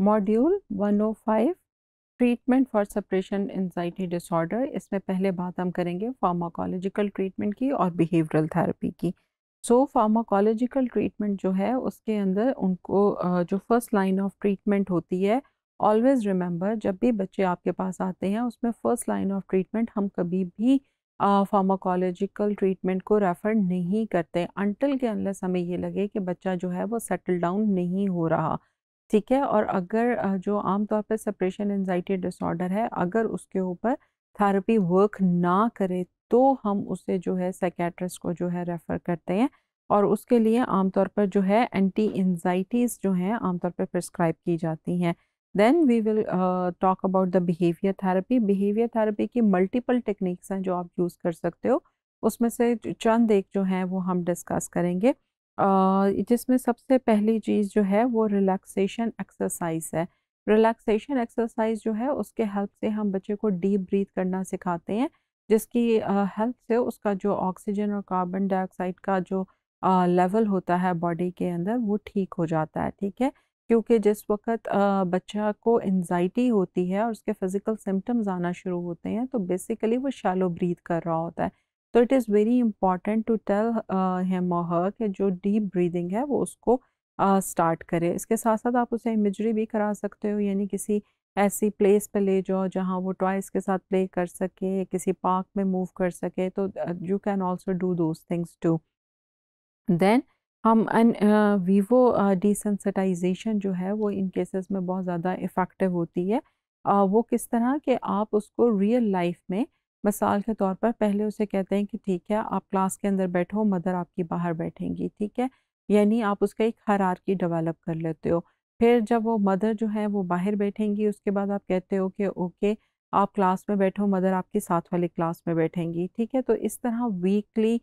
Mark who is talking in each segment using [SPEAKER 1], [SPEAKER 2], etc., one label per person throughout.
[SPEAKER 1] module 105 treatment for separation anxiety disorder इसमें पहले बात हम करेंगे फार्माकोलॉजिकल ट्रीटमेंट की और बिहेवियरल थेरेपी की सो फार्माकोलॉजिकल ट्रीटमेंट जो है उसके अंदर उनको जो फर्स्ट लाइन ऑफ ट्रीटमेंट होती है ऑलवेज़ रिमेंबर जब भी बच्चे आपके पास आते हैं उसमें फ़र्स्ट लाइन ऑफ ट्रीटमेंट हम कभी भी फार्माकोलॉजिकल ट्रीटमेंट को रेफ़र नहीं करते अनटिल के अंदर हमें ये लगे कि बच्चा जो है वो सेटल डाउन नहीं हो रहा ठीक है और अगर जो आमतौर पर सप्रेशन एनजाइटी डिसऑर्डर है अगर उसके ऊपर थेरेपी वर्क ना करे तो हम उसे जो है साइकेट्रिस्ट को जो है रेफ़र करते हैं और उसके लिए आमतौर पर जो है एंटी एनजाइटीज़ जो हैं आमतौर पर प्रिस्क्राइब की जाती हैं then we will talk about the behaviour therapy behaviour therapy की मल्टीपल टेक्निक्स हैं जो आप यूज़ कर सकते हो उसमें से चंद एक जो हैं वो हम डिस्कस करेंगे जिसमें सबसे पहली चीज़ जो है वो रिलैक्सेशन एक्सरसाइज है रिलैक्सेशन एक्सरसाइज जो है उसके हेल्प से हम बच्चे को डीप ब्रीथ करना सिखाते हैं जिसकी हेल्प से उसका जो ऑक्सीजन और कार्बन डाइऑक्साइड का जो लेवल होता है बॉडी के अंदर वो ठीक हो जाता है ठीक है क्योंकि जिस वक्त बच्चा को एनजाइटी होती है और उसके फिज़िकल सिम्टम्स आना शुरू होते हैं तो बेसिकली वो शैलो ब्रीथ कर रहा होता है तो it is very important to tell him her कि जो डीप ब्रीदिंग है वो उसको स्टार्ट uh, करे इसके साथ साथ आप उसे इमेजरी भी करा सकते हो यानी किसी ऐसी प्लेस पे ले जाओ जहाँ वो टॉयस के साथ प्ले कर सके किसी पार्क में मूव कर सके तो you can also do those things to then हम वीवो डिसेंसिटाइजेशन uh, uh, जो है वो इन केसेस में बहुत ज़्यादा इफ़ेक्टिव होती है uh, वो किस तरह के आप उसको रियल लाइफ में मिसाल के तौर पर पहले उसे कहते हैं कि ठीक है आप क्लास के अंदर बैठो मदर आपकी बाहर बैठेंगी ठीक है यानी आप उसका एक हरार की डेवलप कर लेते हो फिर जब वो मदर जो है वो बाहर बैठेंगी उसके बाद आप कहते हो कि ओके आप क्लास में बैठो मदर आपकी साथ वाली क्लास में बैठेंगी ठीक है तो इस तरह वीकली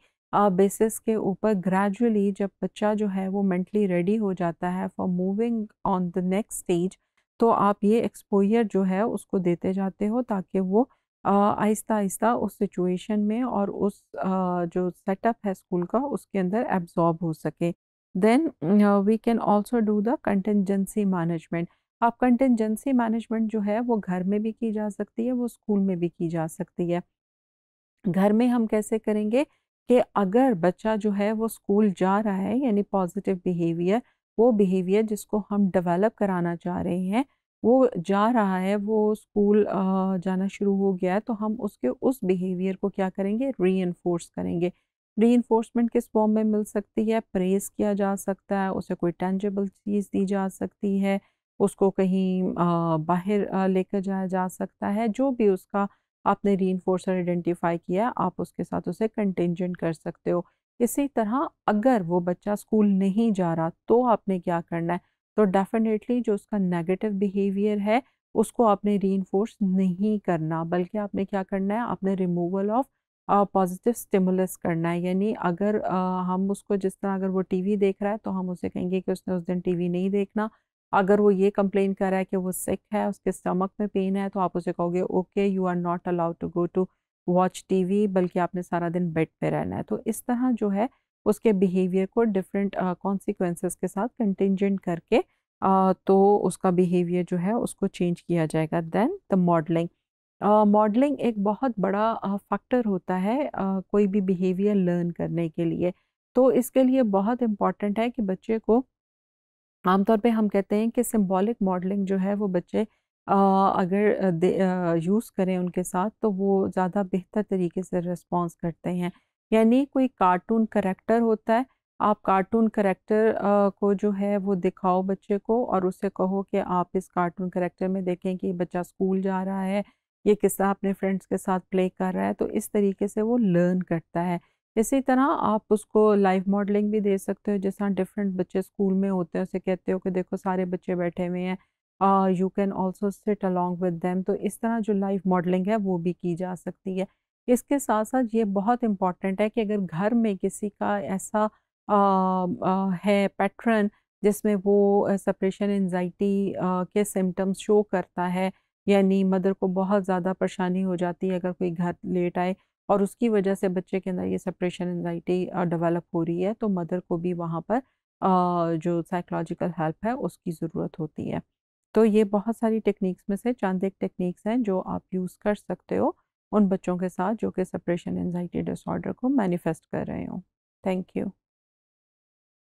[SPEAKER 1] बेसिस के ऊपर ग्रेजुअली जब बच्चा जो है वो मेंटली रेडी हो जाता है for moving on the next stage तो आप ये एक्सपोजर जो है उसको देते जाते हो ताकि वो आहिस्ता आहिस्ता उस सिचुएशन में और उस जो सेटअप है स्कूल का उसके अंदर एब्जॉर्ब हो सके then we can also do the contingency management आप कंटेंजेंसी मैनेजमेंट जो है वो घर में भी की जा सकती है वो स्कूल में भी की जा सकती है घर में हम कैसे करेंगे कि अगर बच्चा जो है वो स्कूल जा रहा है यानी पॉजिटिव बिहेवियर वो बिहेवियर जिसको हम डेवलप कराना चाह रहे हैं वो जा रहा है वो स्कूल जाना शुरू हो गया है तो हम उसके उस बिहेवियर को क्या करेंगे री करेंगे री किस फॉर्म में मिल सकती है प्रेस किया जा सकता है उसे कोई टेंजेबल चीज़ दी जा सकती है उसको कहीं बाहर लेकर जाया जा सकता है जो भी उसका आपने री आइडेंटिफाई किया आप उसके साथ उसे कंटेंजेंट कर सकते हो इसी तरह अगर वो बच्चा स्कूल नहीं जा रहा तो आपने क्या करना है तो डेफिनेटली जो उसका नेगेटिव बिहेवियर है उसको आपने री नहीं करना बल्कि आपने क्या करना है आपने रिमूवल ऑफ पॉजिटिव स्टिमुलस करना है यानी अगर uh, हम उसको जिस तरह अगर वो टीवी देख रहा है तो हम उसे कहेंगे कि उसने उस दिन टीवी नहीं देखना अगर वो ये कंप्लेन कर रहा है कि वो सिक है उसके स्टमक में पेन है तो आप उसे कहोगे okay you are not allowed to go to watch TV बल्कि आपने सारा दिन बेड पे रहना है तो इस तरह जो है उसके बिहेवियर को डिफरेंट कॉन्सिक्वेंसेस के साथ कंटिजेंट करके आ, तो उसका बिहेवियर जो है उसको चेंज किया जाएगा देन द मॉडलिंग मॉडलिंग एक बहुत बड़ा फैक्टर होता है आ, कोई भी बिहेवियर लर्न करने के लिए तो इसके लिए बहुत इम्पॉर्टेंट है कि बच्चे को आमतौर पे हम कहते हैं कि सिंबॉलिक मॉडलिंग जो है वो बच्चे आ, अगर यूज़ करें उनके साथ तो वो ज़्यादा बेहतर तरीके से रिस्पॉन्स करते हैं यानी कोई कार्टून करेक्टर होता है आप कार्टून करेक्टर को जो है वो दिखाओ बच्चे को और उससे कहो कि आप इस कार्टून करेक्टर में देखें कि बच्चा स्कूल जा रहा है ये किस्सा अपने फ्रेंड्स के साथ प्ले कर रहा है तो इस तरीके से वो लर्न करता है इसी तरह आप उसको लाइव मॉडलिंग भी दे सकते हो जिस तरह डिफरेंट बच्चे स्कूल में होते हैं उसे कहते हो कि देखो सारे बच्चे बैठे हुए हैं you can also sit along with them तो इस तरह जो लाइव मॉडलिंग है वो भी की जा सकती है इसके साथ साथ ये बहुत इम्पॉर्टेंट है कि अगर घर में किसी का ऐसा आ, आ, है पैटर्न जिसमें वो सपरेशन एनजाइटी के सिम्टम्स शो करता है यानी मदर को बहुत ज़्यादा परेशानी हो जाती है अगर कोई घर लेट आए और उसकी वजह से बच्चे के अंदर ये सप्रेशन एनजाइटी डेवलप हो रही है तो मदर को भी वहाँ पर आ, जो साइकोलॉजिकल हेल्प है उसकी ज़रूरत होती है तो ये बहुत सारी टेक्निक्स में से चांद एक टेक्निक्स हैं जो आप यूज़ कर सकते हो उन बच्चों के साथ जो कि सेपरेशन एनजाइटी डिसऑर्डर को मैनिफेस्ट कर रहे हों थैंक यू